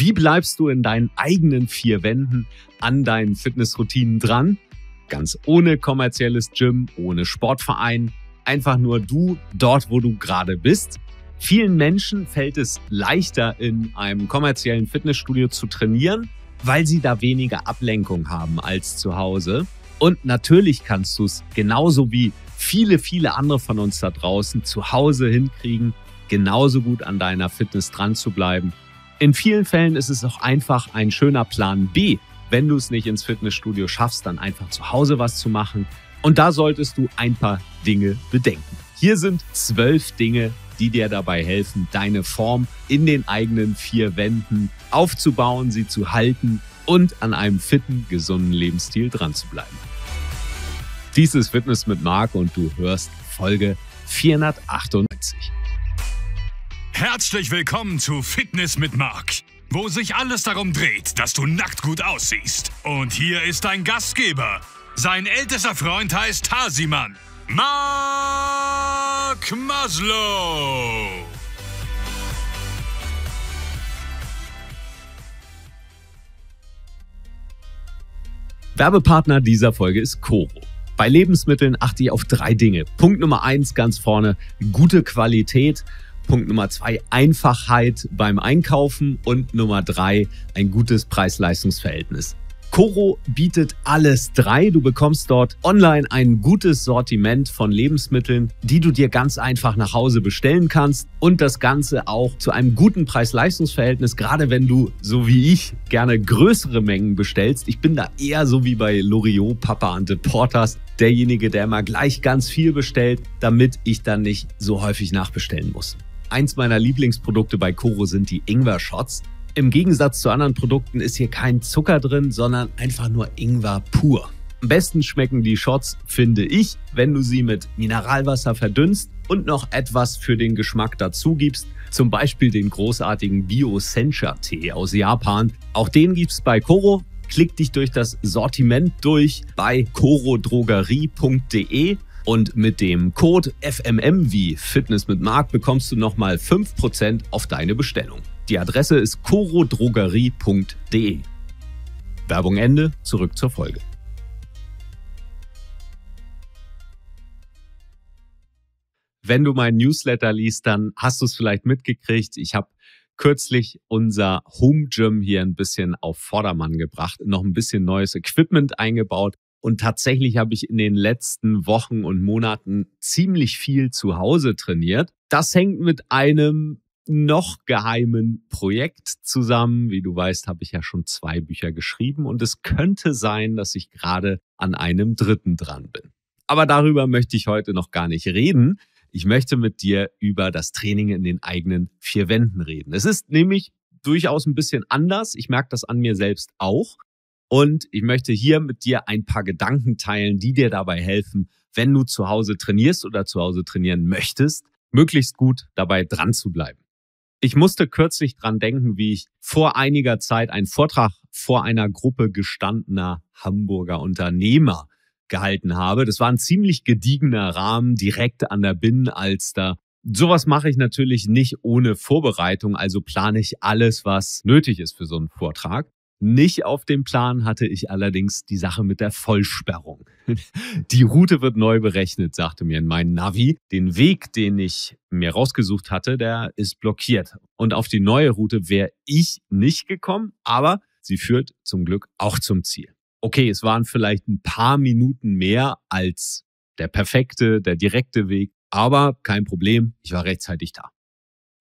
Wie bleibst du in deinen eigenen vier Wänden an deinen Fitnessroutinen dran? Ganz ohne kommerzielles Gym, ohne Sportverein, einfach nur du dort, wo du gerade bist. Vielen Menschen fällt es leichter, in einem kommerziellen Fitnessstudio zu trainieren, weil sie da weniger Ablenkung haben als zu Hause. Und natürlich kannst du es genauso wie viele, viele andere von uns da draußen zu Hause hinkriegen, genauso gut an deiner Fitness dran zu bleiben in vielen Fällen ist es auch einfach ein schöner Plan B, wenn du es nicht ins Fitnessstudio schaffst, dann einfach zu Hause was zu machen. Und da solltest du ein paar Dinge bedenken. Hier sind zwölf Dinge, die dir dabei helfen, deine Form in den eigenen vier Wänden aufzubauen, sie zu halten und an einem fitten, gesunden Lebensstil dran zu bleiben. Dies ist Fitness mit Marc und du hörst Folge 498. Herzlich willkommen zu Fitness mit Marc, wo sich alles darum dreht, dass du nackt gut aussiehst. Und hier ist dein Gastgeber. Sein ältester Freund heißt Hasiman. Marc Maslow. Werbepartner dieser Folge ist Coro. Bei Lebensmitteln achte ich auf drei Dinge. Punkt Nummer eins ganz vorne, gute Qualität. Punkt Nummer zwei, Einfachheit beim Einkaufen und Nummer drei, ein gutes Preis-Leistungs-Verhältnis. Coro bietet alles drei. Du bekommst dort online ein gutes Sortiment von Lebensmitteln, die du dir ganz einfach nach Hause bestellen kannst und das Ganze auch zu einem guten Preis-Leistungs-Verhältnis, gerade wenn du, so wie ich, gerne größere Mengen bestellst. Ich bin da eher so wie bei Loriot, Papa und Portas, derjenige, der immer gleich ganz viel bestellt, damit ich dann nicht so häufig nachbestellen muss. Eins meiner Lieblingsprodukte bei Koro sind die Ingwer-Shots. Im Gegensatz zu anderen Produkten ist hier kein Zucker drin, sondern einfach nur Ingwer pur. Am besten schmecken die Shots, finde ich, wenn du sie mit Mineralwasser verdünnst und noch etwas für den Geschmack dazu gibst, zum Beispiel den großartigen Bio-Sencha-Tee aus Japan. Auch den gibt's bei Koro. Klick dich durch das Sortiment durch bei korodrogerie.de und mit dem Code FMM wie Fitness mit Mark bekommst du nochmal 5% auf deine Bestellung. Die Adresse ist corodrogerie.de. Werbung Ende, zurück zur Folge. Wenn du meinen Newsletter liest, dann hast du es vielleicht mitgekriegt. Ich habe kürzlich unser Home Gym hier ein bisschen auf Vordermann gebracht, noch ein bisschen neues Equipment eingebaut. Und tatsächlich habe ich in den letzten Wochen und Monaten ziemlich viel zu Hause trainiert. Das hängt mit einem noch geheimen Projekt zusammen. Wie du weißt, habe ich ja schon zwei Bücher geschrieben und es könnte sein, dass ich gerade an einem dritten dran bin. Aber darüber möchte ich heute noch gar nicht reden. Ich möchte mit dir über das Training in den eigenen vier Wänden reden. Es ist nämlich durchaus ein bisschen anders. Ich merke das an mir selbst auch. Und ich möchte hier mit dir ein paar Gedanken teilen, die dir dabei helfen, wenn du zu Hause trainierst oder zu Hause trainieren möchtest, möglichst gut dabei dran zu bleiben. Ich musste kürzlich dran denken, wie ich vor einiger Zeit einen Vortrag vor einer Gruppe gestandener Hamburger Unternehmer gehalten habe. Das war ein ziemlich gediegener Rahmen direkt an der Binnenalster. Sowas mache ich natürlich nicht ohne Vorbereitung, also plane ich alles, was nötig ist für so einen Vortrag. Nicht auf dem Plan hatte ich allerdings die Sache mit der Vollsperrung. Die Route wird neu berechnet, sagte mir mein Navi. Den Weg, den ich mir rausgesucht hatte, der ist blockiert. Und auf die neue Route wäre ich nicht gekommen, aber sie führt zum Glück auch zum Ziel. Okay, es waren vielleicht ein paar Minuten mehr als der perfekte, der direkte Weg, aber kein Problem, ich war rechtzeitig da.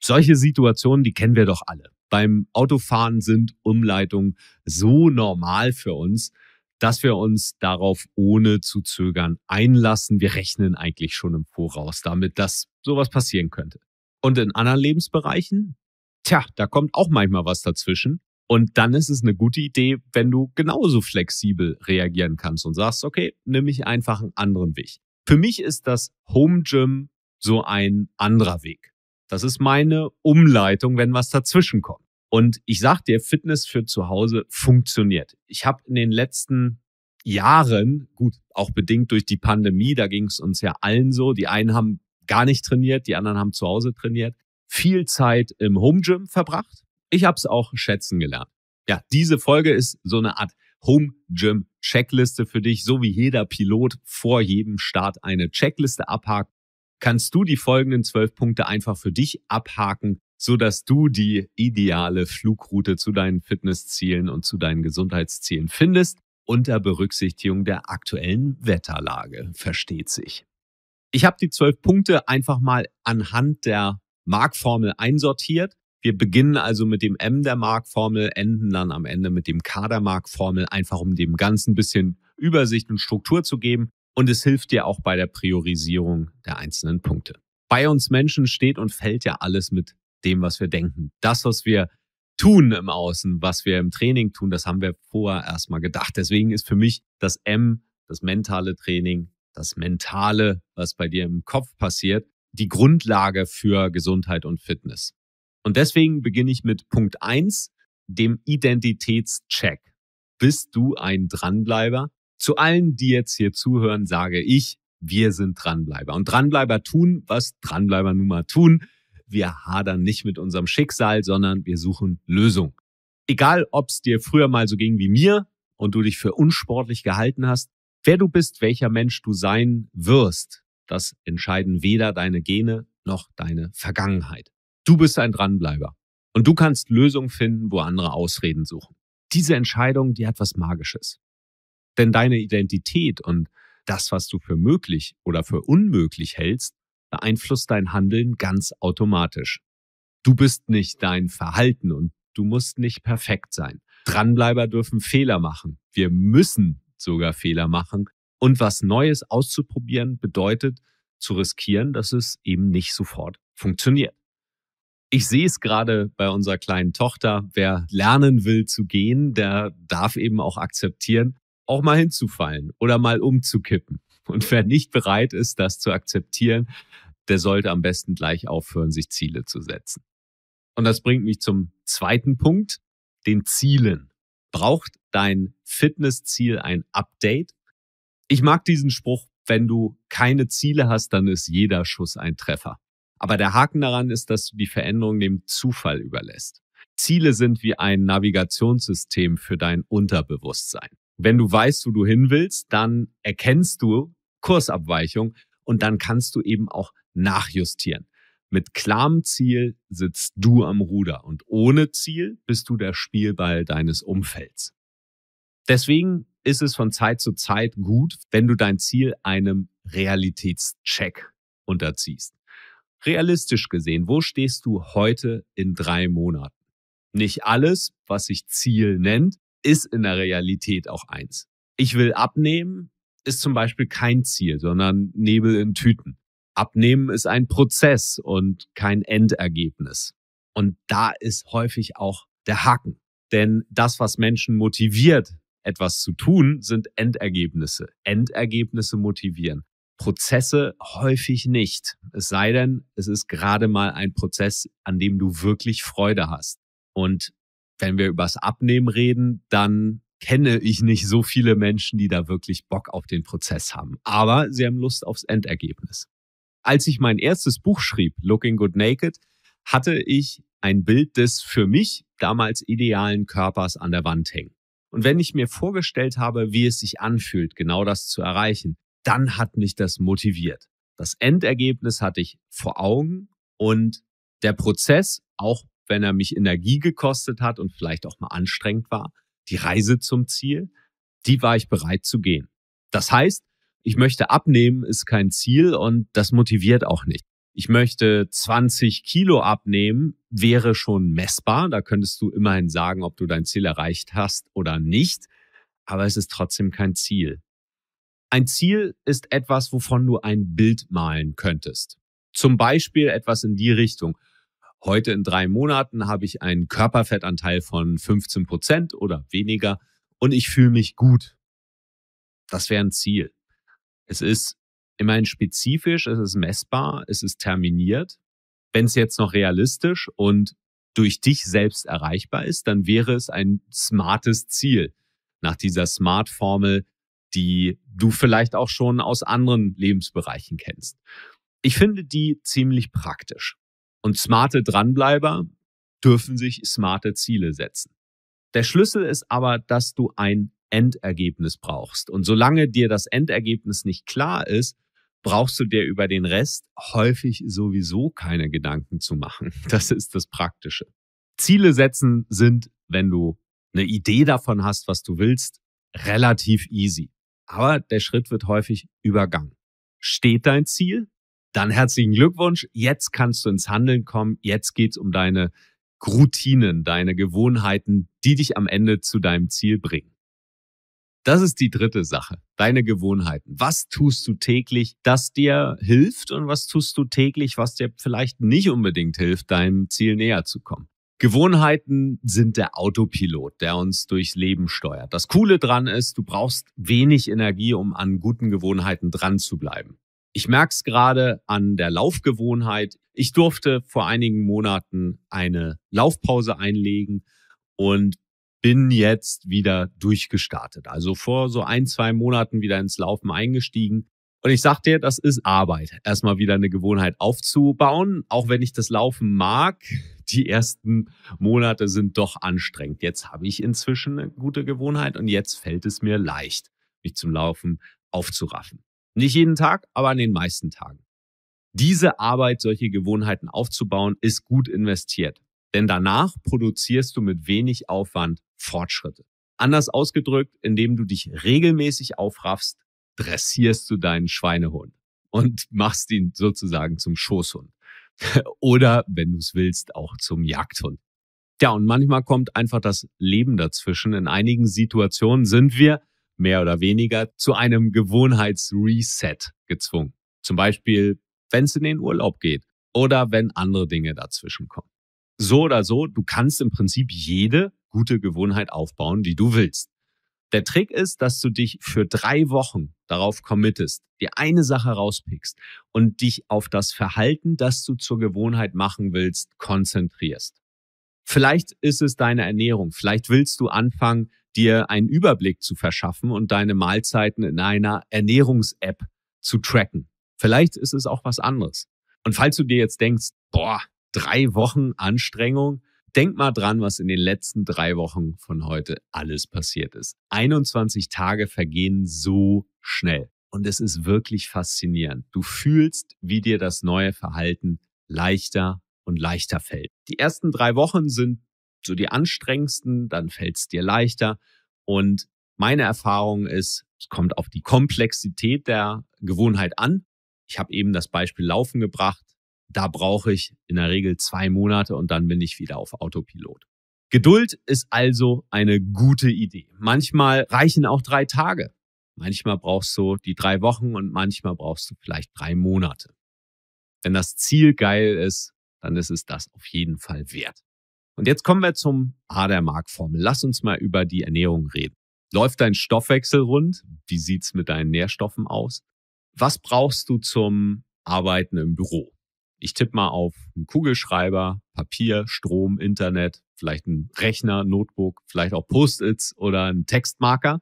Solche Situationen, die kennen wir doch alle beim Autofahren sind Umleitungen so normal für uns, dass wir uns darauf ohne zu zögern einlassen. Wir rechnen eigentlich schon im Voraus damit, dass sowas passieren könnte. Und in anderen Lebensbereichen? Tja, da kommt auch manchmal was dazwischen. Und dann ist es eine gute Idee, wenn du genauso flexibel reagieren kannst und sagst, okay, nimm ich einfach einen anderen Weg. Für mich ist das Home Gym so ein anderer Weg. Das ist meine Umleitung, wenn was dazwischen kommt. Und ich sag dir, Fitness für zu Hause funktioniert. Ich habe in den letzten Jahren, gut, auch bedingt durch die Pandemie, da ging es uns ja allen so. Die einen haben gar nicht trainiert, die anderen haben zu Hause trainiert, viel Zeit im Home Gym verbracht. Ich habe es auch schätzen gelernt. Ja, diese Folge ist so eine Art Home Gym Checkliste für dich, so wie jeder Pilot vor jedem Start eine Checkliste abhakt kannst du die folgenden zwölf Punkte einfach für dich abhaken, sodass du die ideale Flugroute zu deinen Fitnesszielen und zu deinen Gesundheitszielen findest, unter Berücksichtigung der aktuellen Wetterlage, versteht sich. Ich habe die zwölf Punkte einfach mal anhand der Markformel einsortiert. Wir beginnen also mit dem M der Markformel, enden dann am Ende mit dem K der Markformel, einfach um dem Ganzen ein bisschen Übersicht und Struktur zu geben und es hilft dir auch bei der Priorisierung der einzelnen Punkte. Bei uns Menschen steht und fällt ja alles mit dem, was wir denken. Das, was wir tun im Außen, was wir im Training tun, das haben wir vorher erstmal gedacht. Deswegen ist für mich das M, das mentale Training, das mentale, was bei dir im Kopf passiert, die Grundlage für Gesundheit und Fitness. Und deswegen beginne ich mit Punkt eins, dem Identitätscheck. Bist du ein Dranbleiber? zu allen, die jetzt hier zuhören, sage ich, wir sind Dranbleiber. Und Dranbleiber tun, was Dranbleiber nun mal tun. Wir hadern nicht mit unserem Schicksal, sondern wir suchen Lösung. Egal, ob es dir früher mal so ging wie mir und du dich für unsportlich gehalten hast, wer du bist, welcher Mensch du sein wirst, das entscheiden weder deine Gene noch deine Vergangenheit. Du bist ein Dranbleiber. Und du kannst Lösungen finden, wo andere Ausreden suchen. Diese Entscheidung, die hat was Magisches. Denn deine Identität und das, was du für möglich oder für unmöglich hältst, beeinflusst dein Handeln ganz automatisch. Du bist nicht dein Verhalten und du musst nicht perfekt sein. Dranbleiber dürfen Fehler machen. Wir müssen sogar Fehler machen. Und was Neues auszuprobieren bedeutet, zu riskieren, dass es eben nicht sofort funktioniert. Ich sehe es gerade bei unserer kleinen Tochter. Wer lernen will zu gehen, der darf eben auch akzeptieren, auch mal hinzufallen oder mal umzukippen. Und wer nicht bereit ist, das zu akzeptieren, der sollte am besten gleich aufhören, sich Ziele zu setzen. Und das bringt mich zum zweiten Punkt, den Zielen. Braucht dein Fitnessziel ein Update? Ich mag diesen Spruch, wenn du keine Ziele hast, dann ist jeder Schuss ein Treffer. Aber der Haken daran ist, dass du die Veränderung dem Zufall überlässt. Ziele sind wie ein Navigationssystem für dein Unterbewusstsein wenn du weißt, wo du hin willst, dann erkennst du Kursabweichung und dann kannst du eben auch nachjustieren. Mit klarem Ziel sitzt du am Ruder und ohne Ziel bist du der Spielball deines Umfelds. Deswegen ist es von Zeit zu Zeit gut, wenn du dein Ziel einem Realitätscheck unterziehst. Realistisch gesehen, wo stehst du heute in drei Monaten? Nicht alles, was sich Ziel nennt, ist in der Realität auch eins. Ich will abnehmen ist zum Beispiel kein Ziel, sondern Nebel in Tüten. Abnehmen ist ein Prozess und kein Endergebnis. Und da ist häufig auch der Haken. Denn das, was Menschen motiviert, etwas zu tun, sind Endergebnisse. Endergebnisse motivieren. Prozesse häufig nicht. Es sei denn, es ist gerade mal ein Prozess, an dem du wirklich Freude hast. Und wenn wir übers Abnehmen reden, dann kenne ich nicht so viele Menschen, die da wirklich Bock auf den Prozess haben. Aber sie haben Lust aufs Endergebnis. Als ich mein erstes Buch schrieb, Looking Good Naked, hatte ich ein Bild des für mich damals idealen Körpers an der Wand hängen. Und wenn ich mir vorgestellt habe, wie es sich anfühlt, genau das zu erreichen, dann hat mich das motiviert. Das Endergebnis hatte ich vor Augen und der Prozess, auch wenn er mich Energie gekostet hat und vielleicht auch mal anstrengend war, die Reise zum Ziel, die war ich bereit zu gehen. Das heißt, ich möchte abnehmen ist kein Ziel und das motiviert auch nicht. Ich möchte 20 Kilo abnehmen, wäre schon messbar. Da könntest du immerhin sagen, ob du dein Ziel erreicht hast oder nicht. Aber es ist trotzdem kein Ziel. Ein Ziel ist etwas, wovon du ein Bild malen könntest. Zum Beispiel etwas in die Richtung. Heute in drei Monaten habe ich einen Körperfettanteil von 15 Prozent oder weniger und ich fühle mich gut. Das wäre ein Ziel. Es ist immerhin spezifisch, es ist messbar, es ist terminiert. Wenn es jetzt noch realistisch und durch dich selbst erreichbar ist, dann wäre es ein smartes Ziel nach dieser Smart-Formel, die du vielleicht auch schon aus anderen Lebensbereichen kennst. Ich finde die ziemlich praktisch. Und smarte Dranbleiber dürfen sich smarte Ziele setzen. Der Schlüssel ist aber, dass du ein Endergebnis brauchst. Und solange dir das Endergebnis nicht klar ist, brauchst du dir über den Rest häufig sowieso keine Gedanken zu machen. Das ist das Praktische. Ziele setzen sind, wenn du eine Idee davon hast, was du willst, relativ easy. Aber der Schritt wird häufig übergangen. Steht dein Ziel? Dann herzlichen Glückwunsch. Jetzt kannst du ins Handeln kommen. Jetzt geht's um deine Routinen, deine Gewohnheiten, die dich am Ende zu deinem Ziel bringen. Das ist die dritte Sache, deine Gewohnheiten. Was tust du täglich, das dir hilft und was tust du täglich, was dir vielleicht nicht unbedingt hilft, deinem Ziel näher zu kommen? Gewohnheiten sind der Autopilot, der uns durchs Leben steuert. Das Coole dran ist, du brauchst wenig Energie, um an guten Gewohnheiten dran zu bleiben. Ich merke es gerade an der Laufgewohnheit. Ich durfte vor einigen Monaten eine Laufpause einlegen und bin jetzt wieder durchgestartet. Also vor so ein, zwei Monaten wieder ins Laufen eingestiegen. Und ich sag dir, das ist Arbeit, erstmal wieder eine Gewohnheit aufzubauen. Auch wenn ich das Laufen mag, die ersten Monate sind doch anstrengend. Jetzt habe ich inzwischen eine gute Gewohnheit und jetzt fällt es mir leicht, mich zum Laufen aufzuraffen. Nicht jeden Tag, aber an den meisten Tagen. Diese Arbeit, solche Gewohnheiten aufzubauen, ist gut investiert. Denn danach produzierst du mit wenig Aufwand Fortschritte. Anders ausgedrückt, indem du dich regelmäßig aufraffst, dressierst du deinen Schweinehund und machst ihn sozusagen zum Schoßhund. Oder, wenn du es willst, auch zum Jagdhund. Ja, und manchmal kommt einfach das Leben dazwischen. In einigen Situationen sind wir mehr oder weniger zu einem Gewohnheitsreset gezwungen. Zum Beispiel, wenn es in den Urlaub geht oder wenn andere Dinge dazwischen kommen. So oder so, du kannst im Prinzip jede gute Gewohnheit aufbauen, die du willst. Der Trick ist, dass du dich für drei Wochen darauf committest, dir eine Sache rauspickst und dich auf das Verhalten, das du zur Gewohnheit machen willst, konzentrierst. Vielleicht ist es deine Ernährung. Vielleicht willst du anfangen, dir einen Überblick zu verschaffen und deine Mahlzeiten in einer Ernährungs-App zu tracken. Vielleicht ist es auch was anderes. Und falls du dir jetzt denkst, boah, drei Wochen Anstrengung, denk mal dran, was in den letzten drei Wochen von heute alles passiert ist. 21 Tage vergehen so schnell. Und es ist wirklich faszinierend. Du fühlst, wie dir das neue Verhalten leichter und leichter fällt. Die ersten drei Wochen sind du die anstrengendsten, dann fällt es dir leichter. Und meine Erfahrung ist, es kommt auf die Komplexität der Gewohnheit an. Ich habe eben das Beispiel Laufen gebracht. Da brauche ich in der Regel zwei Monate und dann bin ich wieder auf Autopilot. Geduld ist also eine gute Idee. Manchmal reichen auch drei Tage. Manchmal brauchst du die drei Wochen und manchmal brauchst du vielleicht drei Monate. Wenn das Ziel geil ist, dann ist es das auf jeden Fall wert. Und jetzt kommen wir zum A der Mark-Formel. Lass uns mal über die Ernährung reden. Läuft dein Stoffwechsel rund? Wie sieht's mit deinen Nährstoffen aus? Was brauchst du zum Arbeiten im Büro? Ich tippe mal auf einen Kugelschreiber, Papier, Strom, Internet, vielleicht einen Rechner, Notebook, vielleicht auch Post-its oder einen Textmarker.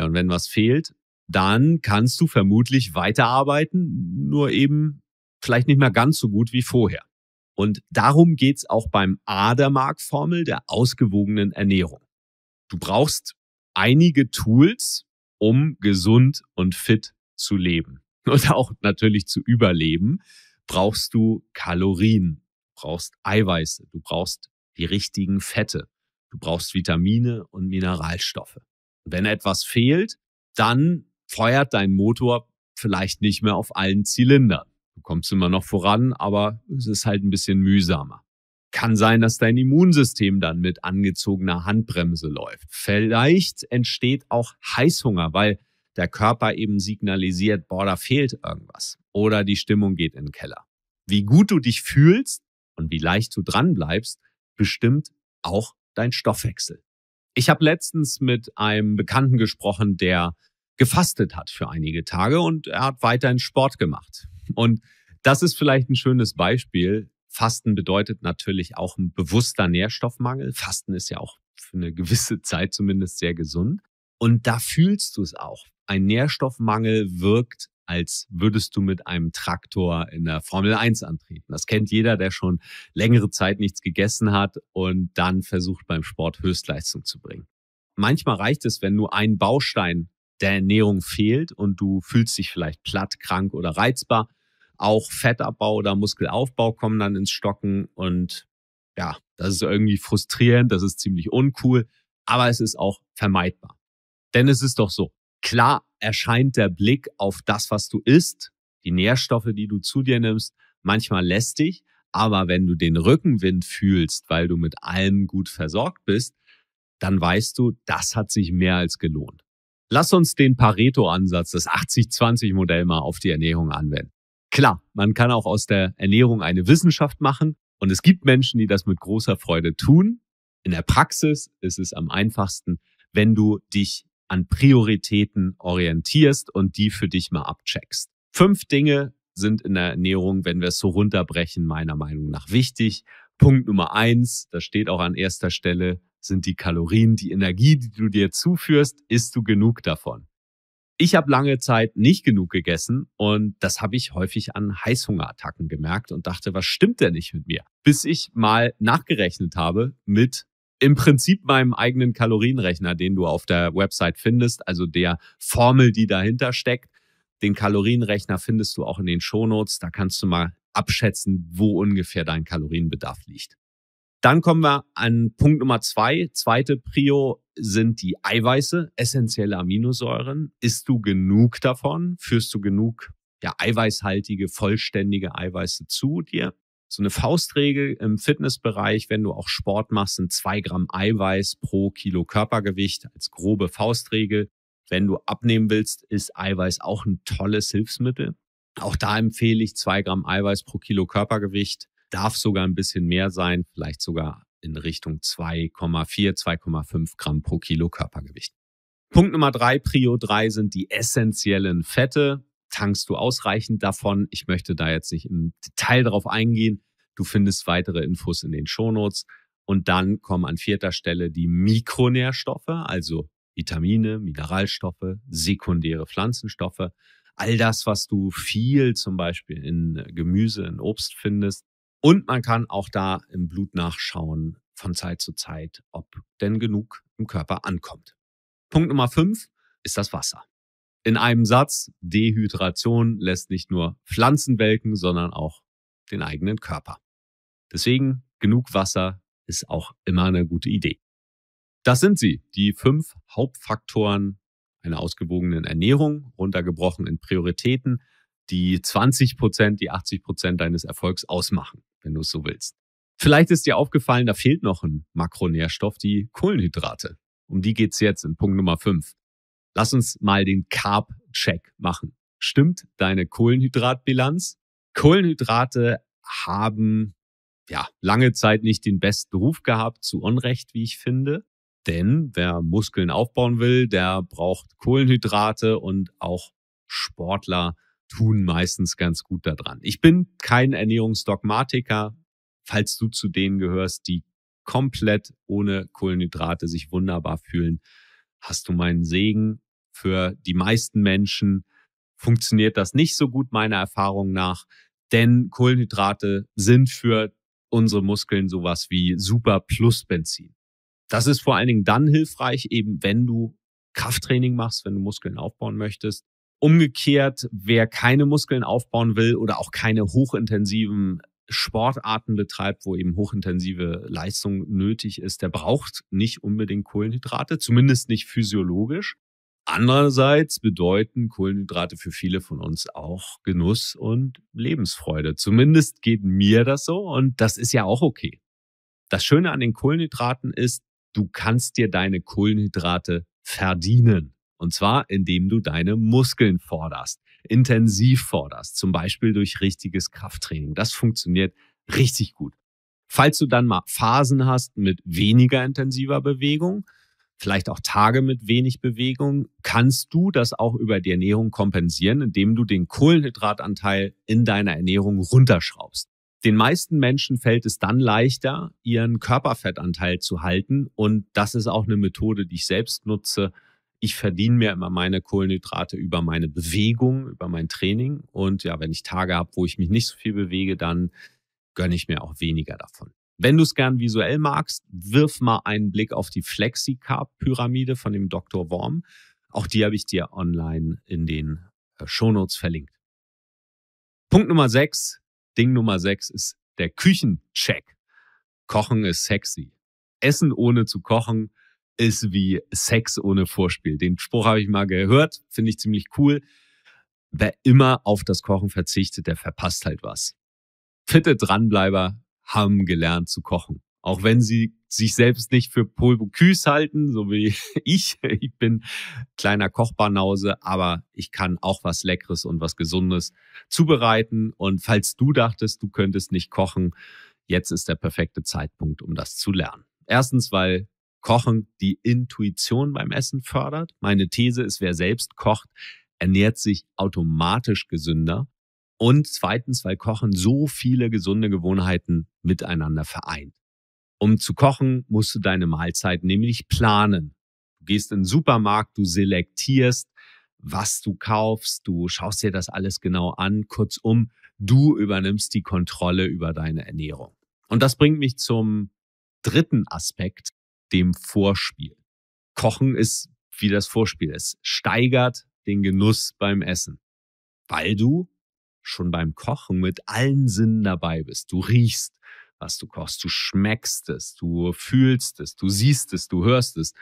Ja, und wenn was fehlt, dann kannst du vermutlich weiterarbeiten, nur eben vielleicht nicht mehr ganz so gut wie vorher. Und darum geht's auch beim A der Mark-Formel der ausgewogenen Ernährung. Du brauchst einige Tools, um gesund und fit zu leben. Und auch natürlich zu überleben, brauchst du Kalorien, brauchst Eiweiße, du brauchst die richtigen Fette, du brauchst Vitamine und Mineralstoffe. wenn etwas fehlt, dann feuert dein Motor vielleicht nicht mehr auf allen Zylindern kommst immer noch voran, aber es ist halt ein bisschen mühsamer. Kann sein, dass dein Immunsystem dann mit angezogener Handbremse läuft. Vielleicht entsteht auch Heißhunger, weil der Körper eben signalisiert, boah, da fehlt irgendwas. Oder die Stimmung geht in den Keller. Wie gut du dich fühlst und wie leicht du dran bleibst, bestimmt auch dein Stoffwechsel. Ich habe letztens mit einem Bekannten gesprochen, der gefastet hat für einige Tage und er hat weiterhin Sport gemacht. Und das ist vielleicht ein schönes Beispiel. Fasten bedeutet natürlich auch ein bewusster Nährstoffmangel. Fasten ist ja auch für eine gewisse Zeit zumindest sehr gesund. Und da fühlst du es auch. Ein Nährstoffmangel wirkt, als würdest du mit einem Traktor in der Formel 1 antreten. Das kennt jeder, der schon längere Zeit nichts gegessen hat und dann versucht beim Sport Höchstleistung zu bringen. Manchmal reicht es, wenn nur ein Baustein der Ernährung fehlt und du fühlst dich vielleicht platt, krank oder reizbar auch Fettabbau oder Muskelaufbau kommen dann ins Stocken und ja, das ist irgendwie frustrierend, das ist ziemlich uncool, aber es ist auch vermeidbar. Denn es ist doch so, klar erscheint der Blick auf das, was du isst, die Nährstoffe, die du zu dir nimmst, manchmal lästig, aber wenn du den Rückenwind fühlst, weil du mit allem gut versorgt bist, dann weißt du, das hat sich mehr als gelohnt. Lass uns den Pareto-Ansatz, das 80-20-Modell mal auf die Ernährung anwenden. Klar, man kann auch aus der Ernährung eine Wissenschaft machen und es gibt Menschen, die das mit großer Freude tun. In der Praxis ist es am einfachsten, wenn du dich an Prioritäten orientierst und die für dich mal abcheckst. Fünf Dinge sind in der Ernährung, wenn wir es so runterbrechen, meiner Meinung nach wichtig. Punkt Nummer eins, das steht auch an erster Stelle, sind die Kalorien, die Energie, die du dir zuführst, isst du genug davon. Ich habe lange Zeit nicht genug gegessen und das habe ich häufig an Heißhungerattacken gemerkt und dachte, was stimmt denn nicht mit mir? Bis ich mal nachgerechnet habe mit im Prinzip meinem eigenen Kalorienrechner, den du auf der Website findest, also der Formel, die dahinter steckt. Den Kalorienrechner findest du auch in den Shownotes, da kannst du mal abschätzen, wo ungefähr dein Kalorienbedarf liegt. Dann kommen wir an Punkt Nummer zwei. Zweite Prio sind die Eiweiße, essentielle Aminosäuren. Isst du genug davon? Führst du genug ja, eiweißhaltige, vollständige Eiweiße zu dir? So eine Faustregel im Fitnessbereich, wenn du auch Sport machst, sind zwei Gramm Eiweiß pro Kilo Körpergewicht als grobe Faustregel. Wenn du abnehmen willst, ist Eiweiß auch ein tolles Hilfsmittel. Auch da empfehle ich zwei Gramm Eiweiß pro Kilo Körpergewicht darf sogar ein bisschen mehr sein, vielleicht sogar in Richtung 2,4, 2,5 Gramm pro Kilo Körpergewicht. Punkt Nummer drei, Prio drei sind die essentiellen Fette. Tankst du ausreichend davon? Ich möchte da jetzt nicht im Detail darauf eingehen. Du findest weitere Infos in den Shownotes. Und dann kommen an vierter Stelle die Mikronährstoffe, also Vitamine, Mineralstoffe, sekundäre Pflanzenstoffe. All das, was du viel zum Beispiel in Gemüse, in Obst findest, und man kann auch da im Blut nachschauen von Zeit zu Zeit, ob denn genug im Körper ankommt. Punkt Nummer fünf ist das Wasser. In einem Satz, Dehydration lässt nicht nur Pflanzen welken, sondern auch den eigenen Körper. Deswegen genug Wasser ist auch immer eine gute Idee. Das sind sie, die fünf Hauptfaktoren einer ausgewogenen Ernährung, runtergebrochen in Prioritäten, die 20 Prozent, die 80 Prozent deines Erfolgs ausmachen wenn du es so willst. Vielleicht ist dir aufgefallen, da fehlt noch ein Makronährstoff, die Kohlenhydrate. Um die geht's jetzt in Punkt Nummer 5. Lass uns mal den Carb-Check machen. Stimmt deine Kohlenhydratbilanz? Kohlenhydrate haben ja lange Zeit nicht den besten Ruf gehabt, zu Unrecht, wie ich finde. Denn wer Muskeln aufbauen will, der braucht Kohlenhydrate und auch Sportler tun meistens ganz gut daran. Ich bin kein Ernährungsdogmatiker, falls du zu denen gehörst, die komplett ohne Kohlenhydrate sich wunderbar fühlen, hast du meinen Segen. Für die meisten Menschen funktioniert das nicht so gut meiner Erfahrung nach, denn Kohlenhydrate sind für unsere Muskeln sowas wie Super Plus Benzin. Das ist vor allen Dingen dann hilfreich, eben wenn du Krafttraining machst, wenn du Muskeln aufbauen möchtest. Umgekehrt, wer keine Muskeln aufbauen will oder auch keine hochintensiven Sportarten betreibt, wo eben hochintensive Leistung nötig ist, der braucht nicht unbedingt Kohlenhydrate, zumindest nicht physiologisch. Andererseits bedeuten Kohlenhydrate für viele von uns auch Genuss und Lebensfreude. Zumindest geht mir das so und das ist ja auch okay. Das Schöne an den Kohlenhydraten ist, du kannst dir deine Kohlenhydrate verdienen. Und zwar, indem du deine Muskeln forderst, intensiv forderst, zum Beispiel durch richtiges Krafttraining. Das funktioniert richtig gut. Falls du dann mal Phasen hast mit weniger intensiver Bewegung, vielleicht auch Tage mit wenig Bewegung, kannst du das auch über die Ernährung kompensieren, indem du den Kohlenhydratanteil in deiner Ernährung runterschraubst. Den meisten Menschen fällt es dann leichter, ihren Körperfettanteil zu halten und das ist auch eine Methode, die ich selbst nutze, ich verdiene mir immer meine Kohlenhydrate über meine Bewegung, über mein Training. Und ja, wenn ich Tage habe, wo ich mich nicht so viel bewege, dann gönne ich mir auch weniger davon. Wenn du es gern visuell magst, wirf mal einen Blick auf die Flexicarb-Pyramide von dem Dr. Worm. Auch die habe ich dir online in den äh, Shownotes verlinkt. Punkt Nummer 6, Ding Nummer 6 ist der Küchencheck. Kochen ist sexy. Essen ohne zu kochen ist wie Sex ohne Vorspiel. Den Spruch habe ich mal gehört, finde ich ziemlich cool. Wer immer auf das Kochen verzichtet, der verpasst halt was. Fitte Dranbleiber haben gelernt zu kochen. Auch wenn sie sich selbst nicht für Polbuküs halten, so wie ich. Ich bin kleiner Kochbanause, aber ich kann auch was Leckeres und was Gesundes zubereiten. Und falls du dachtest, du könntest nicht kochen, jetzt ist der perfekte Zeitpunkt, um das zu lernen. Erstens, weil Kochen die Intuition beim Essen fördert. Meine These ist, wer selbst kocht, ernährt sich automatisch gesünder. Und zweitens, weil Kochen so viele gesunde Gewohnheiten miteinander vereint. Um zu kochen, musst du deine Mahlzeit nämlich planen. Du gehst in den Supermarkt, du selektierst, was du kaufst, du schaust dir das alles genau an. Kurzum, du übernimmst die Kontrolle über deine Ernährung. Und das bringt mich zum dritten Aspekt dem Vorspiel. Kochen ist wie das Vorspiel. Es steigert den Genuss beim Essen, weil du schon beim Kochen mit allen Sinnen dabei bist. Du riechst, was du kochst, du schmeckst es, du fühlst es, du siehst es, du hörst es,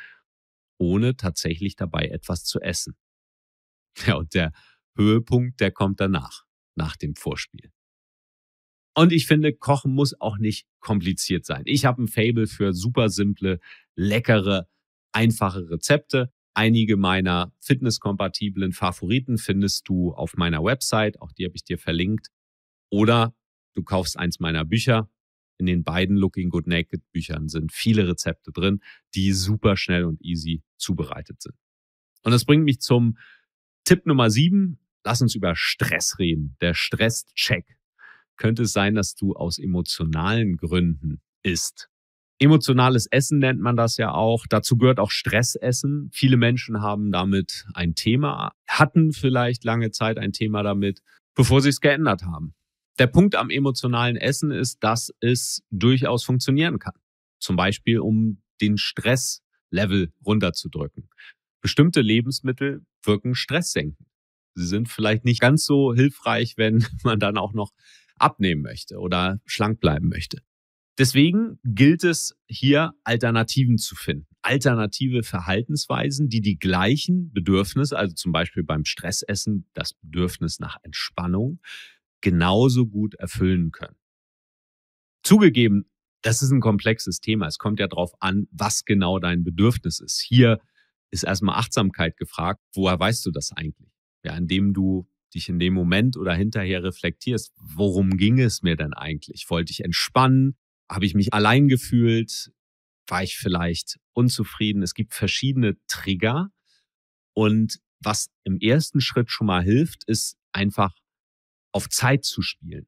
ohne tatsächlich dabei etwas zu essen. Ja, und der Höhepunkt, der kommt danach, nach dem Vorspiel. Und ich finde, Kochen muss auch nicht kompliziert sein. Ich habe ein Fable für super simple, leckere, einfache Rezepte. Einige meiner fitnesskompatiblen Favoriten findest du auf meiner Website, auch die habe ich dir verlinkt. Oder du kaufst eins meiner Bücher. In den beiden Looking Good Naked Büchern sind viele Rezepte drin, die super schnell und easy zubereitet sind. Und das bringt mich zum Tipp Nummer sieben. Lass uns über Stress reden. Der Stress-Check könnte es sein, dass du aus emotionalen Gründen isst. Emotionales Essen nennt man das ja auch. Dazu gehört auch Stressessen. Viele Menschen haben damit ein Thema, hatten vielleicht lange Zeit ein Thema damit, bevor sie es geändert haben. Der Punkt am emotionalen Essen ist, dass es durchaus funktionieren kann. Zum Beispiel, um den Stresslevel runterzudrücken. Bestimmte Lebensmittel wirken stresssenkend. Sie sind vielleicht nicht ganz so hilfreich, wenn man dann auch noch abnehmen möchte oder schlank bleiben möchte. Deswegen gilt es hier Alternativen zu finden. Alternative Verhaltensweisen, die die gleichen Bedürfnisse, also zum Beispiel beim Stressessen das Bedürfnis nach Entspannung, genauso gut erfüllen können. Zugegeben, das ist ein komplexes Thema. Es kommt ja darauf an, was genau dein Bedürfnis ist. Hier ist erstmal Achtsamkeit gefragt. Woher weißt du das eigentlich? Ja, indem du dich in dem Moment oder hinterher reflektierst, worum ging es mir denn eigentlich? Wollte ich entspannen? Habe ich mich allein gefühlt? War ich vielleicht unzufrieden? Es gibt verschiedene Trigger. Und was im ersten Schritt schon mal hilft, ist einfach auf Zeit zu spielen.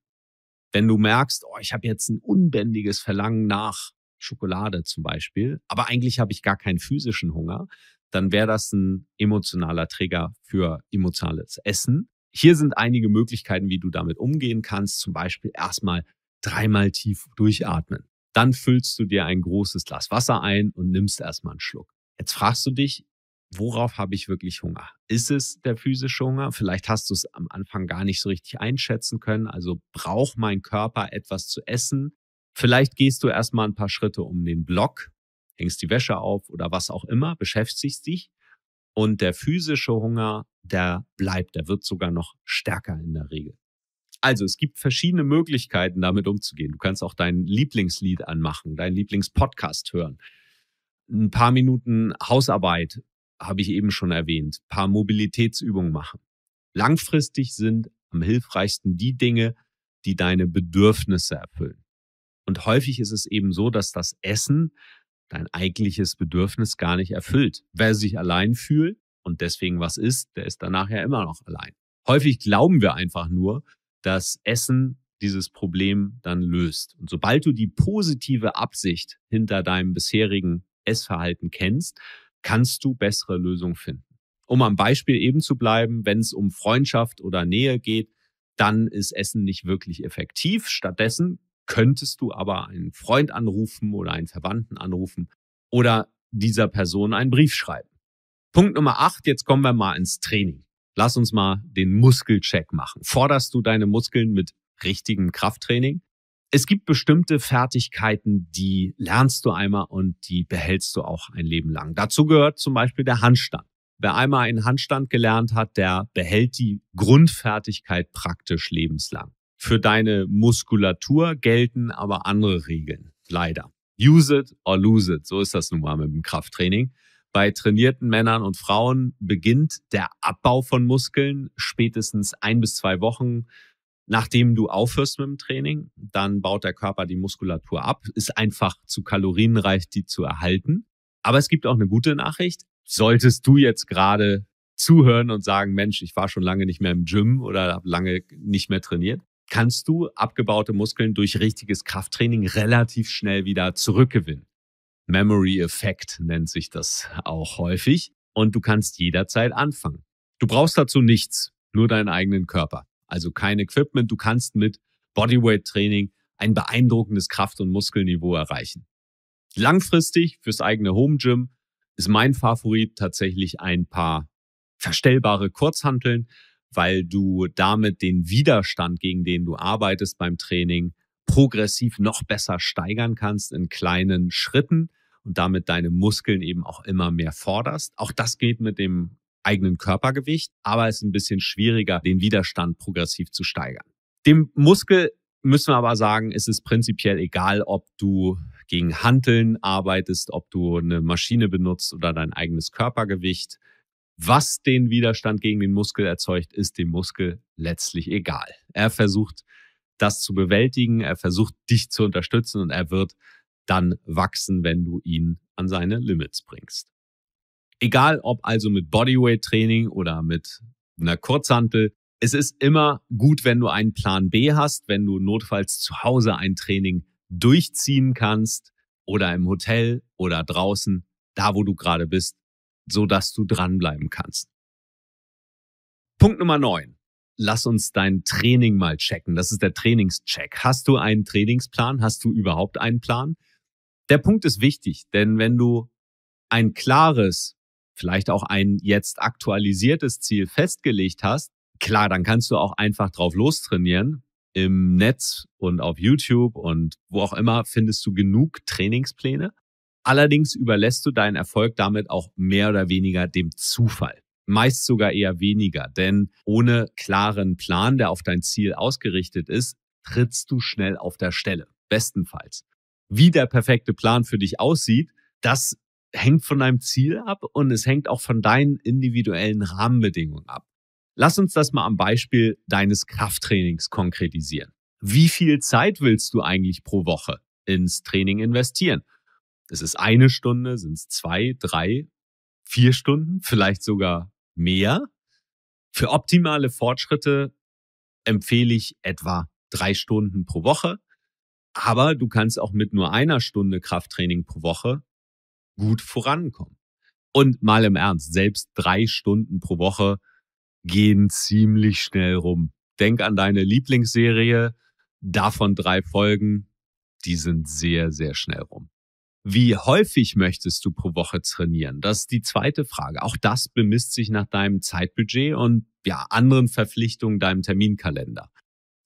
Wenn du merkst, oh, ich habe jetzt ein unbändiges Verlangen nach Schokolade zum Beispiel, aber eigentlich habe ich gar keinen physischen Hunger, dann wäre das ein emotionaler Trigger für emotionales Essen. Hier sind einige Möglichkeiten, wie du damit umgehen kannst. Zum Beispiel erstmal dreimal tief durchatmen. Dann füllst du dir ein großes Glas Wasser ein und nimmst erstmal einen Schluck. Jetzt fragst du dich, worauf habe ich wirklich Hunger? Ist es der physische Hunger? Vielleicht hast du es am Anfang gar nicht so richtig einschätzen können. Also braucht mein Körper etwas zu essen? Vielleicht gehst du erstmal ein paar Schritte um den Block, hängst die Wäsche auf oder was auch immer, beschäftigst dich und der physische Hunger, der bleibt, der wird sogar noch stärker in der Regel. Also es gibt verschiedene Möglichkeiten, damit umzugehen. Du kannst auch dein Lieblingslied anmachen, dein Lieblingspodcast hören. Ein paar Minuten Hausarbeit habe ich eben schon erwähnt, ein paar Mobilitätsübungen machen. Langfristig sind am hilfreichsten die Dinge, die deine Bedürfnisse erfüllen. Und häufig ist es eben so, dass das Essen dein eigentliches Bedürfnis gar nicht erfüllt. Wer sich allein fühlt und deswegen was isst, der ist danach ja immer noch allein. Häufig glauben wir einfach nur, dass Essen dieses Problem dann löst. Und sobald du die positive Absicht hinter deinem bisherigen Essverhalten kennst, kannst du bessere Lösungen finden. Um am Beispiel eben zu bleiben, wenn es um Freundschaft oder Nähe geht, dann ist Essen nicht wirklich effektiv. Stattdessen könntest du aber einen Freund anrufen oder einen Verwandten anrufen oder dieser Person einen Brief schreiben. Punkt Nummer acht. jetzt kommen wir mal ins Training. Lass uns mal den Muskelcheck machen. Forderst du deine Muskeln mit richtigem Krafttraining? Es gibt bestimmte Fertigkeiten, die lernst du einmal und die behältst du auch ein Leben lang. Dazu gehört zum Beispiel der Handstand. Wer einmal einen Handstand gelernt hat, der behält die Grundfertigkeit praktisch lebenslang für deine Muskulatur gelten aber andere Regeln. Leider. Use it or lose it. So ist das nun mal mit dem Krafttraining. Bei trainierten Männern und Frauen beginnt der Abbau von Muskeln spätestens ein bis zwei Wochen nachdem du aufhörst mit dem Training. Dann baut der Körper die Muskulatur ab. Ist einfach zu kalorienreich, die zu erhalten. Aber es gibt auch eine gute Nachricht. Solltest du jetzt gerade zuhören und sagen, Mensch, ich war schon lange nicht mehr im Gym oder habe lange nicht mehr trainiert, kannst du abgebaute Muskeln durch richtiges Krafttraining relativ schnell wieder zurückgewinnen. memory Effect nennt sich das auch häufig und du kannst jederzeit anfangen. Du brauchst dazu nichts, nur deinen eigenen Körper. Also kein Equipment, du kannst mit Bodyweight-Training ein beeindruckendes Kraft- und Muskelniveau erreichen. Langfristig fürs eigene Home Gym ist mein Favorit tatsächlich ein paar verstellbare Kurzhanteln, weil du damit den Widerstand, gegen den du arbeitest beim Training, progressiv noch besser steigern kannst in kleinen Schritten und damit deine Muskeln eben auch immer mehr forderst. Auch das geht mit dem eigenen Körpergewicht, aber es ist ein bisschen schwieriger, den Widerstand progressiv zu steigern. Dem Muskel müssen wir aber sagen, ist es prinzipiell egal, ob du gegen Handeln arbeitest, ob du eine Maschine benutzt oder dein eigenes Körpergewicht. Was den Widerstand gegen den Muskel erzeugt, ist dem Muskel letztlich egal. Er versucht, das zu bewältigen, er versucht, dich zu unterstützen und er wird dann wachsen, wenn du ihn an seine Limits bringst. Egal ob also mit Bodyweight Training oder mit einer Kurzhantel, es ist immer gut, wenn du einen Plan B hast, wenn du notfalls zu Hause ein Training durchziehen kannst oder im Hotel oder draußen, da wo du gerade bist so dass du dranbleiben kannst. Punkt Nummer neun lass uns dein Training mal checken. Das ist der Trainingscheck. Hast du einen Trainingsplan? Hast du überhaupt einen Plan? Der Punkt ist wichtig, denn wenn du ein klares, vielleicht auch ein jetzt aktualisiertes Ziel festgelegt hast, klar, dann kannst du auch einfach drauf lostrainieren. Im Netz und auf YouTube und wo auch immer findest du genug Trainingspläne. Allerdings überlässt du deinen Erfolg damit auch mehr oder weniger dem Zufall. Meist sogar eher weniger, denn ohne klaren Plan, der auf dein Ziel ausgerichtet ist, trittst du schnell auf der Stelle. Bestenfalls. Wie der perfekte Plan für dich aussieht, das hängt von deinem Ziel ab und es hängt auch von deinen individuellen Rahmenbedingungen ab. Lass uns das mal am Beispiel deines Krafttrainings konkretisieren. Wie viel Zeit willst du eigentlich pro Woche ins Training investieren? Es Ist eine Stunde? Sind es zwei, drei, vier Stunden? Vielleicht sogar mehr? Für optimale Fortschritte empfehle ich etwa drei Stunden pro Woche. Aber du kannst auch mit nur einer Stunde Krafttraining pro Woche gut vorankommen. Und mal im Ernst, selbst drei Stunden pro Woche gehen ziemlich schnell rum. Denk an deine Lieblingsserie, davon drei Folgen, die sind sehr, sehr schnell rum. Wie häufig möchtest du pro Woche trainieren? Das ist die zweite Frage. Auch das bemisst sich nach deinem Zeitbudget und ja, anderen Verpflichtungen deinem Terminkalender.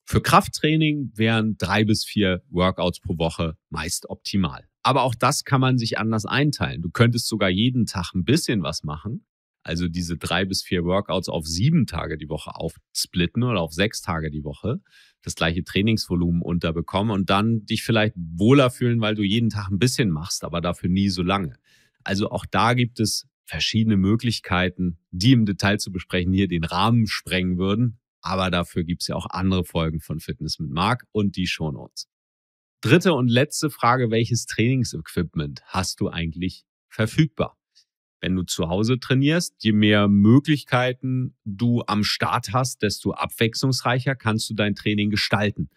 Für Krafttraining wären drei bis vier Workouts pro Woche meist optimal. Aber auch das kann man sich anders einteilen. Du könntest sogar jeden Tag ein bisschen was machen also diese drei bis vier Workouts auf sieben Tage die Woche aufsplitten oder auf sechs Tage die Woche, das gleiche Trainingsvolumen unterbekommen und dann dich vielleicht wohler fühlen, weil du jeden Tag ein bisschen machst, aber dafür nie so lange. Also auch da gibt es verschiedene Möglichkeiten, die im Detail zu besprechen hier den Rahmen sprengen würden. Aber dafür gibt es ja auch andere Folgen von Fitness mit Marc und die schon uns. Dritte und letzte Frage, welches Trainingsequipment hast du eigentlich verfügbar? wenn du zu Hause trainierst, je mehr Möglichkeiten du am Start hast, desto abwechslungsreicher kannst du dein Training gestalten.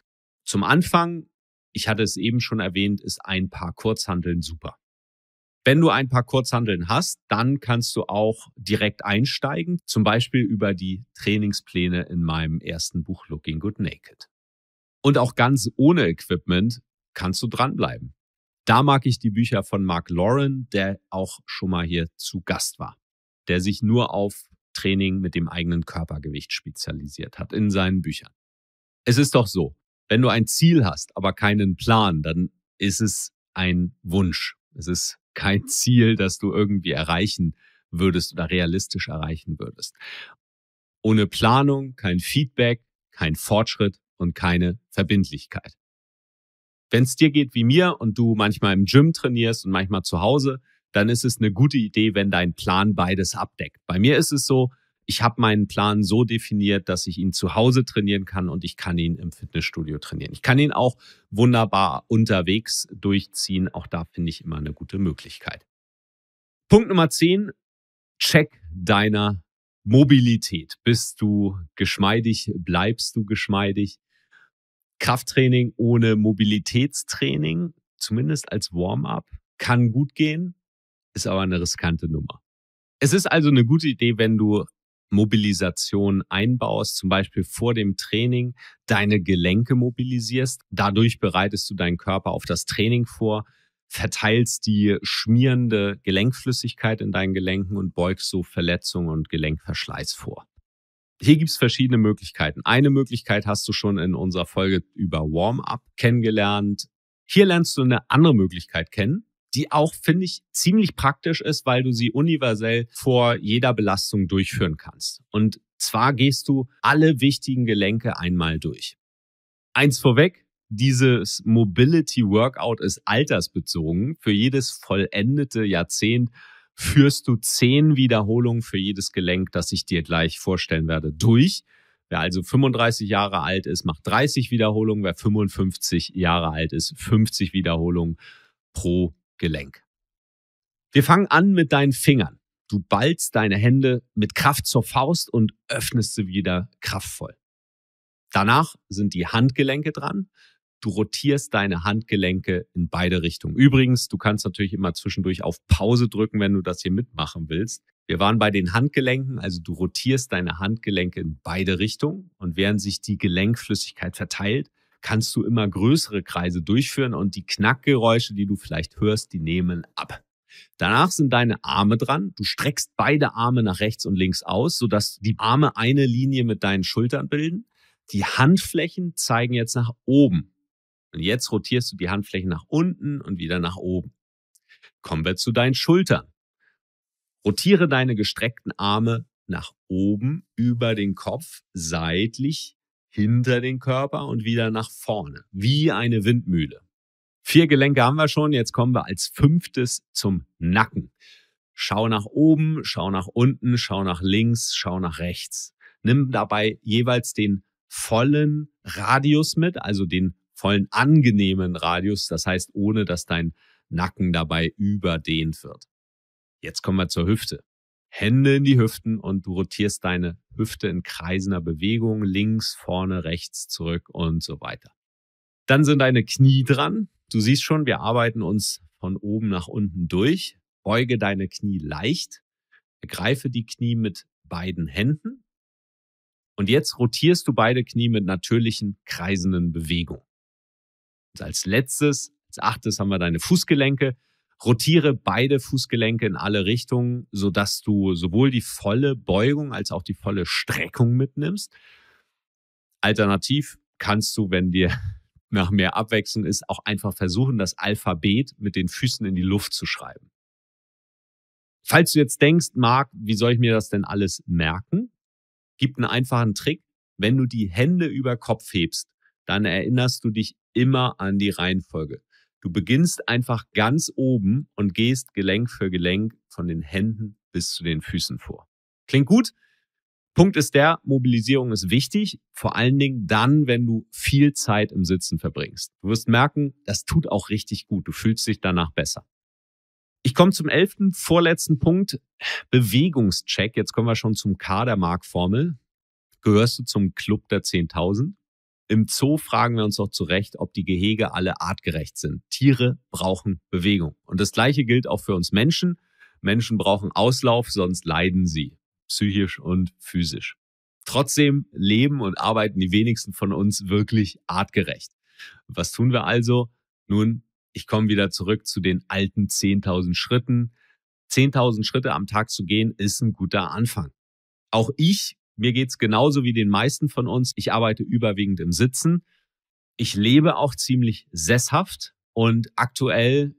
Zum Anfang, ich hatte es eben schon erwähnt, ist ein paar Kurzhandeln super. Wenn du ein paar Kurzhandeln hast, dann kannst du auch direkt einsteigen, zum Beispiel über die Trainingspläne in meinem ersten Buch Looking Good Naked. Und auch ganz ohne Equipment kannst du dranbleiben. Da mag ich die Bücher von Mark Lauren, der auch schon mal hier zu Gast war, der sich nur auf Training mit dem eigenen Körpergewicht spezialisiert hat in seinen Büchern. Es ist doch so, wenn du ein Ziel hast, aber keinen Plan, dann ist es ein Wunsch. Es ist kein Ziel, das du irgendwie erreichen würdest oder realistisch erreichen würdest. Ohne Planung, kein Feedback, kein Fortschritt und keine Verbindlichkeit. Wenn es dir geht wie mir und du manchmal im Gym trainierst und manchmal zu Hause, dann ist es eine gute Idee, wenn dein Plan beides abdeckt. Bei mir ist es so, ich habe meinen Plan so definiert, dass ich ihn zu Hause trainieren kann und ich kann ihn im Fitnessstudio trainieren. Ich kann ihn auch wunderbar unterwegs durchziehen. Auch da finde ich immer eine gute Möglichkeit. Punkt Nummer 10. Check deiner Mobilität. Bist du geschmeidig? Bleibst du geschmeidig? Krafttraining ohne Mobilitätstraining, zumindest als Warm-up, kann gut gehen, ist aber eine riskante Nummer. Es ist also eine gute Idee, wenn du Mobilisation einbaust, zum Beispiel vor dem Training deine Gelenke mobilisierst. Dadurch bereitest du deinen Körper auf das Training vor, verteilst die schmierende Gelenkflüssigkeit in deinen Gelenken und beugst so Verletzungen und Gelenkverschleiß vor hier gibt's verschiedene Möglichkeiten. Eine Möglichkeit hast du schon in unserer Folge über Warm-up kennengelernt. Hier lernst du eine andere Möglichkeit kennen, die auch, finde ich, ziemlich praktisch ist, weil du sie universell vor jeder Belastung durchführen kannst. Und zwar gehst du alle wichtigen Gelenke einmal durch. Eins vorweg, dieses Mobility Workout ist altersbezogen. Für jedes vollendete Jahrzehnt führst du zehn Wiederholungen für jedes Gelenk, das ich dir gleich vorstellen werde, durch. Wer also 35 Jahre alt ist, macht 30 Wiederholungen. Wer 55 Jahre alt ist, 50 Wiederholungen pro Gelenk. Wir fangen an mit deinen Fingern. Du ballst deine Hände mit Kraft zur Faust und öffnest sie wieder kraftvoll. Danach sind die Handgelenke dran. Du rotierst deine Handgelenke in beide Richtungen. Übrigens, du kannst natürlich immer zwischendurch auf Pause drücken, wenn du das hier mitmachen willst. Wir waren bei den Handgelenken, also du rotierst deine Handgelenke in beide Richtungen und während sich die Gelenkflüssigkeit verteilt, kannst du immer größere Kreise durchführen und die Knackgeräusche, die du vielleicht hörst, die nehmen ab. Danach sind deine Arme dran. Du streckst beide Arme nach rechts und links aus, sodass die Arme eine Linie mit deinen Schultern bilden. Die Handflächen zeigen jetzt nach oben. Und jetzt rotierst du die Handflächen nach unten und wieder nach oben. Kommen wir zu deinen Schultern. Rotiere deine gestreckten Arme nach oben über den Kopf, seitlich hinter den Körper und wieder nach vorne, wie eine Windmühle. Vier Gelenke haben wir schon, jetzt kommen wir als fünftes zum Nacken. Schau nach oben, schau nach unten, schau nach links, schau nach rechts. Nimm dabei jeweils den vollen Radius mit, also den vollen angenehmen Radius, das heißt ohne dass dein Nacken dabei überdehnt wird. Jetzt kommen wir zur Hüfte. Hände in die Hüften und du rotierst deine Hüfte in kreisender Bewegung links, vorne, rechts, zurück und so weiter. Dann sind deine Knie dran. Du siehst schon, wir arbeiten uns von oben nach unten durch. Beuge deine Knie leicht. Ergreife die Knie mit beiden Händen. Und jetzt rotierst du beide Knie mit natürlichen kreisenden Bewegungen als letztes, als achtes haben wir deine Fußgelenke. Rotiere beide Fußgelenke in alle Richtungen, sodass du sowohl die volle Beugung als auch die volle Streckung mitnimmst. Alternativ kannst du, wenn dir nach mehr Abwechslung ist, auch einfach versuchen, das Alphabet mit den Füßen in die Luft zu schreiben. Falls du jetzt denkst, Marc, wie soll ich mir das denn alles merken? Gib einen einfachen Trick. Wenn du die Hände über Kopf hebst, dann erinnerst du dich immer an die Reihenfolge. Du beginnst einfach ganz oben und gehst Gelenk für Gelenk von den Händen bis zu den Füßen vor. Klingt gut? Punkt ist der, Mobilisierung ist wichtig, vor allen Dingen dann, wenn du viel Zeit im Sitzen verbringst. Du wirst merken, das tut auch richtig gut. Du fühlst dich danach besser. Ich komme zum elften, vorletzten Punkt, Bewegungscheck. Jetzt kommen wir schon zum Kadermark-Formel. Gehörst du zum Club der 10.000? Im Zoo fragen wir uns doch zu Recht, ob die Gehege alle artgerecht sind. Tiere brauchen Bewegung. Und das Gleiche gilt auch für uns Menschen. Menschen brauchen Auslauf, sonst leiden sie. Psychisch und physisch. Trotzdem leben und arbeiten die wenigsten von uns wirklich artgerecht. Was tun wir also? Nun, ich komme wieder zurück zu den alten 10.000 Schritten. 10.000 Schritte am Tag zu gehen, ist ein guter Anfang. Auch ich mir geht's genauso wie den meisten von uns. Ich arbeite überwiegend im Sitzen. Ich lebe auch ziemlich sesshaft und aktuell,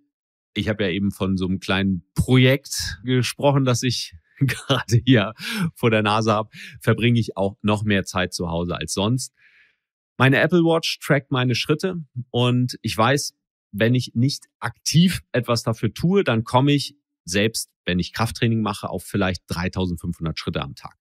ich habe ja eben von so einem kleinen Projekt gesprochen, das ich gerade hier vor der Nase habe, verbringe ich auch noch mehr Zeit zu Hause als sonst. Meine Apple Watch trackt meine Schritte und ich weiß, wenn ich nicht aktiv etwas dafür tue, dann komme ich selbst, wenn ich Krafttraining mache, auf vielleicht 3500 Schritte am Tag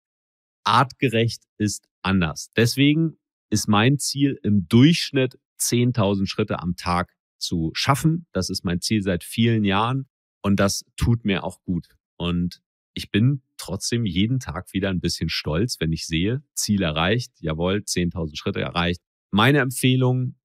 artgerecht ist anders. Deswegen ist mein Ziel im Durchschnitt 10.000 Schritte am Tag zu schaffen. Das ist mein Ziel seit vielen Jahren und das tut mir auch gut. Und ich bin trotzdem jeden Tag wieder ein bisschen stolz, wenn ich sehe, Ziel erreicht, jawohl, 10.000 Schritte erreicht. Meine Empfehlung,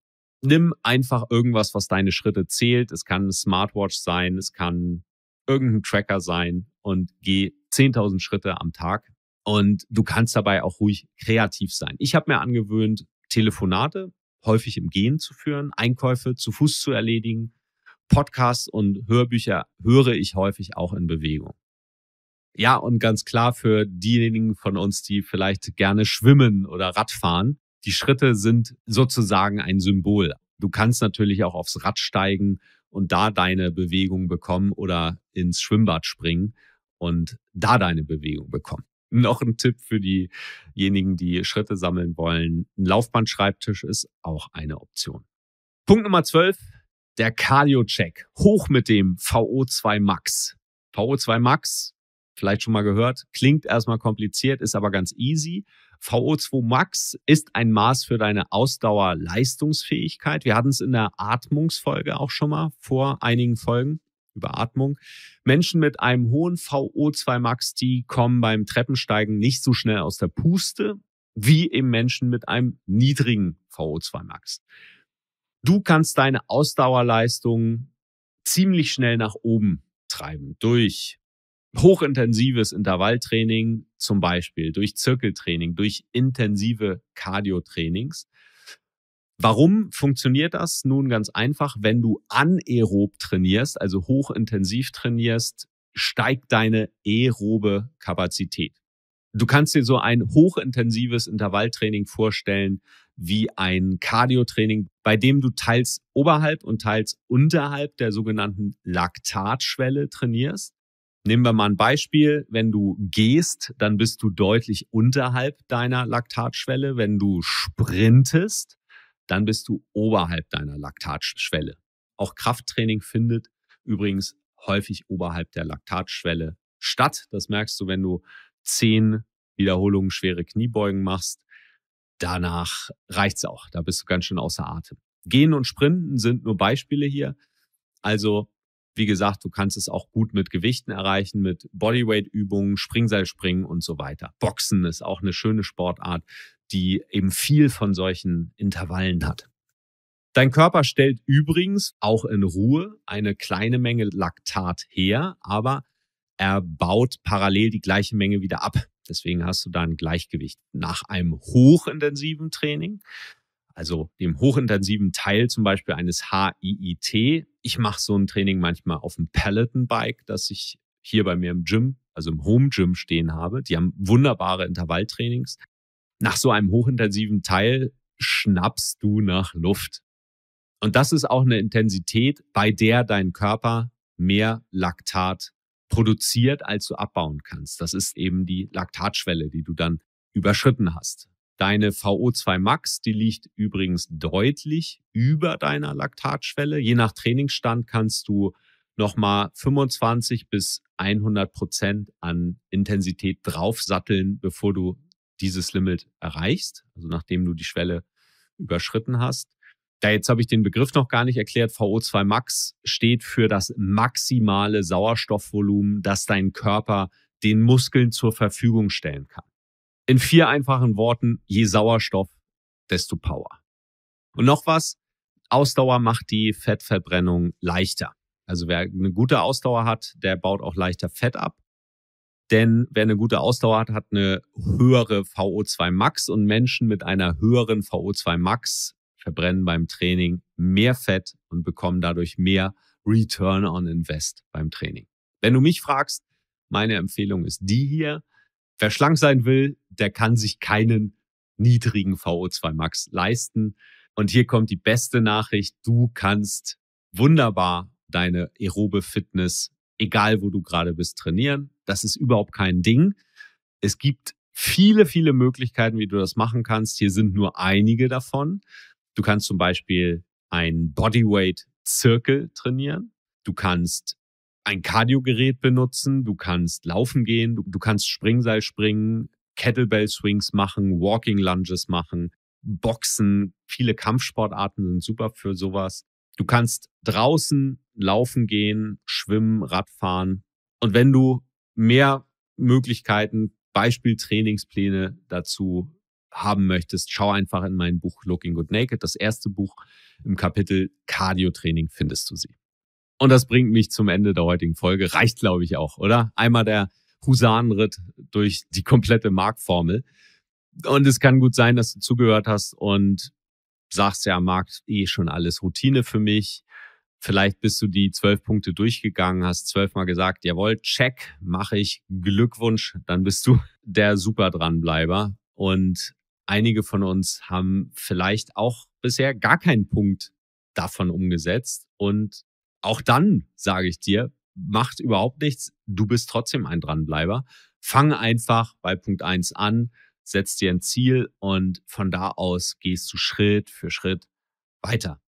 nimm einfach irgendwas, was deine Schritte zählt. Es kann eine Smartwatch sein, es kann irgendein Tracker sein und geh 10.000 Schritte am Tag und du kannst dabei auch ruhig kreativ sein. Ich habe mir angewöhnt, Telefonate häufig im Gehen zu führen, Einkäufe zu Fuß zu erledigen. Podcasts und Hörbücher höre ich häufig auch in Bewegung. Ja, und ganz klar für diejenigen von uns, die vielleicht gerne schwimmen oder Radfahren, die Schritte sind sozusagen ein Symbol. Du kannst natürlich auch aufs Rad steigen und da deine Bewegung bekommen oder ins Schwimmbad springen und da deine Bewegung bekommen noch ein Tipp für diejenigen, die Schritte sammeln wollen. Ein Laufbandschreibtisch ist auch eine Option. Punkt Nummer 12, der Cardio-Check. Hoch mit dem VO2 Max. VO2 Max, vielleicht schon mal gehört, klingt erstmal kompliziert, ist aber ganz easy. VO2 Max ist ein Maß für deine Ausdauerleistungsfähigkeit. Wir hatten es in der Atmungsfolge auch schon mal vor einigen Folgen über Atmung. Menschen mit einem hohen VO2 Max, die kommen beim Treppensteigen nicht so schnell aus der Puste wie eben Menschen mit einem niedrigen VO2 Max. Du kannst deine Ausdauerleistung ziemlich schnell nach oben treiben durch hochintensives Intervalltraining zum Beispiel, durch Zirkeltraining, durch intensive Cardio-Trainings. Warum funktioniert das? Nun ganz einfach, wenn du anaerob trainierst, also hochintensiv trainierst, steigt deine aerobe Kapazität. Du kannst dir so ein hochintensives Intervalltraining vorstellen wie ein Cardiotraining, bei dem du teils oberhalb und teils unterhalb der sogenannten Laktatschwelle trainierst. Nehmen wir mal ein Beispiel. Wenn du gehst, dann bist du deutlich unterhalb deiner Laktatschwelle. Wenn du sprintest, dann bist du oberhalb deiner Laktatschwelle. Auch Krafttraining findet übrigens häufig oberhalb der Laktatschwelle statt. Das merkst du, wenn du zehn Wiederholungen schwere Kniebeugen machst. Danach reicht's auch. Da bist du ganz schön außer Atem. Gehen und Sprinten sind nur Beispiele hier. Also, wie gesagt, du kannst es auch gut mit Gewichten erreichen, mit Bodyweight-Übungen, Springseilspringen und so weiter. Boxen ist auch eine schöne Sportart die eben viel von solchen Intervallen hat. Dein Körper stellt übrigens auch in Ruhe eine kleine Menge Laktat her, aber er baut parallel die gleiche Menge wieder ab. Deswegen hast du da ein Gleichgewicht. Nach einem hochintensiven Training, also dem hochintensiven Teil zum Beispiel eines HIIT, ich mache so ein Training manchmal auf dem Peloton-Bike, das ich hier bei mir im Gym, also im Home-Gym stehen habe. Die haben wunderbare Intervalltrainings nach so einem hochintensiven Teil schnappst du nach Luft. Und das ist auch eine Intensität, bei der dein Körper mehr Laktat produziert, als du abbauen kannst. Das ist eben die Laktatschwelle, die du dann überschritten hast. Deine VO2 Max, die liegt übrigens deutlich über deiner Laktatschwelle. Je nach Trainingsstand kannst du nochmal 25 bis 100 Prozent an Intensität draufsatteln, bevor du dieses Limit erreichst, also nachdem du die Schwelle überschritten hast. Da jetzt habe ich den Begriff noch gar nicht erklärt. VO2 Max steht für das maximale Sauerstoffvolumen, das dein Körper den Muskeln zur Verfügung stellen kann. In vier einfachen Worten, je Sauerstoff, desto Power. Und noch was, Ausdauer macht die Fettverbrennung leichter. Also wer eine gute Ausdauer hat, der baut auch leichter Fett ab. Denn wer eine gute Ausdauer hat, hat eine höhere VO2 Max und Menschen mit einer höheren VO2 Max verbrennen beim Training mehr Fett und bekommen dadurch mehr Return on Invest beim Training. Wenn du mich fragst, meine Empfehlung ist die hier. Wer schlank sein will, der kann sich keinen niedrigen VO2 Max leisten. Und hier kommt die beste Nachricht. Du kannst wunderbar deine aerobe Fitness egal wo du gerade bist, trainieren. Das ist überhaupt kein Ding. Es gibt viele, viele Möglichkeiten, wie du das machen kannst. Hier sind nur einige davon. Du kannst zum Beispiel ein Bodyweight-Zirkel trainieren. Du kannst ein Kardiogerät benutzen. Du kannst laufen gehen. Du, du kannst Springseil springen, Kettlebell-Swings machen, Walking-Lunges machen, Boxen. Viele Kampfsportarten sind super für sowas. Du kannst draußen Laufen gehen, Schwimmen, Radfahren. Und wenn du mehr Möglichkeiten, Beispiel Trainingspläne dazu haben möchtest, schau einfach in mein Buch Looking Good Naked, das erste Buch im Kapitel Cardio-Training findest du sie. Und das bringt mich zum Ende der heutigen Folge. Reicht, glaube ich, auch, oder? Einmal der Husarenritt durch die komplette Marktformel. Und es kann gut sein, dass du zugehört hast und sagst ja, Markt eh schon alles Routine für mich. Vielleicht bist du die zwölf Punkte durchgegangen, hast zwölfmal gesagt, jawohl, check, mache ich, Glückwunsch, dann bist du der super dranbleiber. Und einige von uns haben vielleicht auch bisher gar keinen Punkt davon umgesetzt. Und auch dann sage ich dir, macht überhaupt nichts, du bist trotzdem ein Dranbleiber. Fang einfach bei Punkt eins an, setz dir ein Ziel und von da aus gehst du Schritt für Schritt weiter.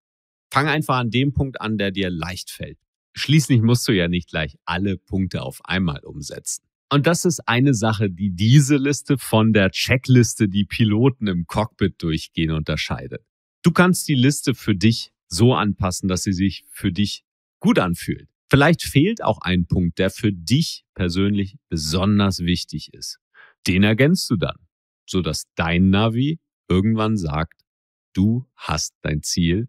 Fang einfach an dem Punkt an, der dir leicht fällt. Schließlich musst du ja nicht gleich alle Punkte auf einmal umsetzen. Und das ist eine Sache, die diese Liste von der Checkliste, die Piloten im Cockpit durchgehen, unterscheidet. Du kannst die Liste für dich so anpassen, dass sie sich für dich gut anfühlt. Vielleicht fehlt auch ein Punkt, der für dich persönlich besonders wichtig ist. Den ergänzt du dann, sodass dein Navi irgendwann sagt, du hast dein Ziel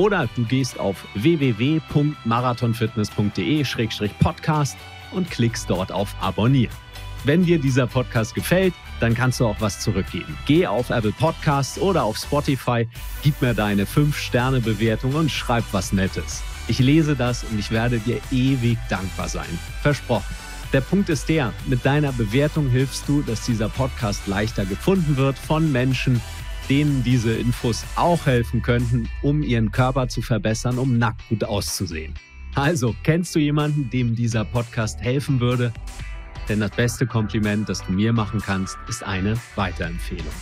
Oder du gehst auf www.marathonfitness.de-podcast und klickst dort auf Abonnieren. Wenn dir dieser Podcast gefällt, dann kannst du auch was zurückgeben. Geh auf Apple Podcasts oder auf Spotify, gib mir deine 5-Sterne-Bewertung und schreib was Nettes. Ich lese das und ich werde dir ewig dankbar sein. Versprochen. Der Punkt ist der, mit deiner Bewertung hilfst du, dass dieser Podcast leichter gefunden wird von Menschen, denen diese Infos auch helfen könnten, um ihren Körper zu verbessern, um nackt gut auszusehen. Also, kennst du jemanden, dem dieser Podcast helfen würde? Denn das beste Kompliment, das du mir machen kannst, ist eine Weiterempfehlung.